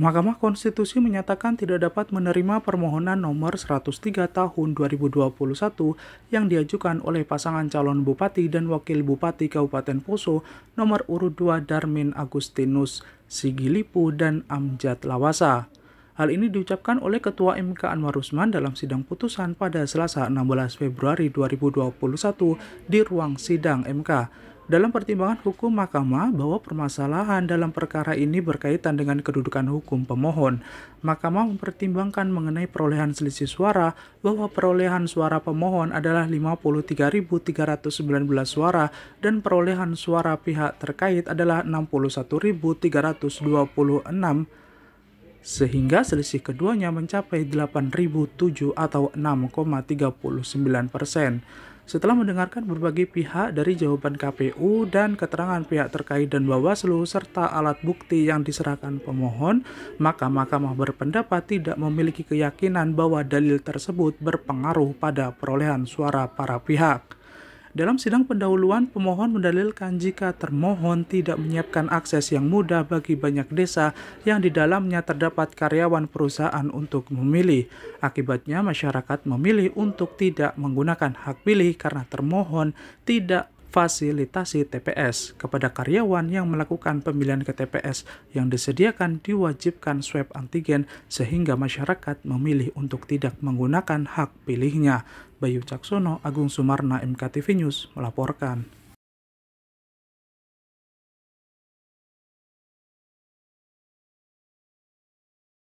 Mahkamah Konstitusi menyatakan tidak dapat menerima permohonan nomor 103 tahun 2021 yang diajukan oleh pasangan calon bupati dan wakil bupati Kabupaten Poso nomor urut 2 Darmin Agustinus Sigilipu dan Amjad Lawasa. Hal ini diucapkan oleh Ketua MK Anwar Usman dalam sidang putusan pada Selasa 16 Februari 2021 di ruang sidang MK. Dalam pertimbangan hukum mahkamah bahwa permasalahan dalam perkara ini berkaitan dengan kedudukan hukum pemohon, mahkamah mempertimbangkan mengenai perolehan selisih suara bahwa perolehan suara pemohon adalah 53.319 suara dan perolehan suara pihak terkait adalah 61.326 sehingga selisih keduanya mencapai 8.007 atau 6,39 persen. Setelah mendengarkan berbagai pihak dari jawaban KPU dan keterangan pihak terkait dan Bawaslu serta alat bukti yang diserahkan pemohon, maka Mahkamah berpendapat tidak memiliki keyakinan bahwa dalil tersebut berpengaruh pada perolehan suara para pihak. Dalam sidang pendahuluan, pemohon mendalilkan jika termohon tidak menyiapkan akses yang mudah bagi banyak desa yang di dalamnya terdapat karyawan perusahaan untuk memilih. Akibatnya, masyarakat memilih untuk tidak menggunakan hak pilih karena termohon tidak fasilitasi TPS kepada karyawan yang melakukan pemilihan ke TPS yang disediakan diwajibkan swab antigen sehingga masyarakat memilih untuk tidak menggunakan hak pilihnya. Bayu Caksono, Agung Sumarna, MKTV News melaporkan.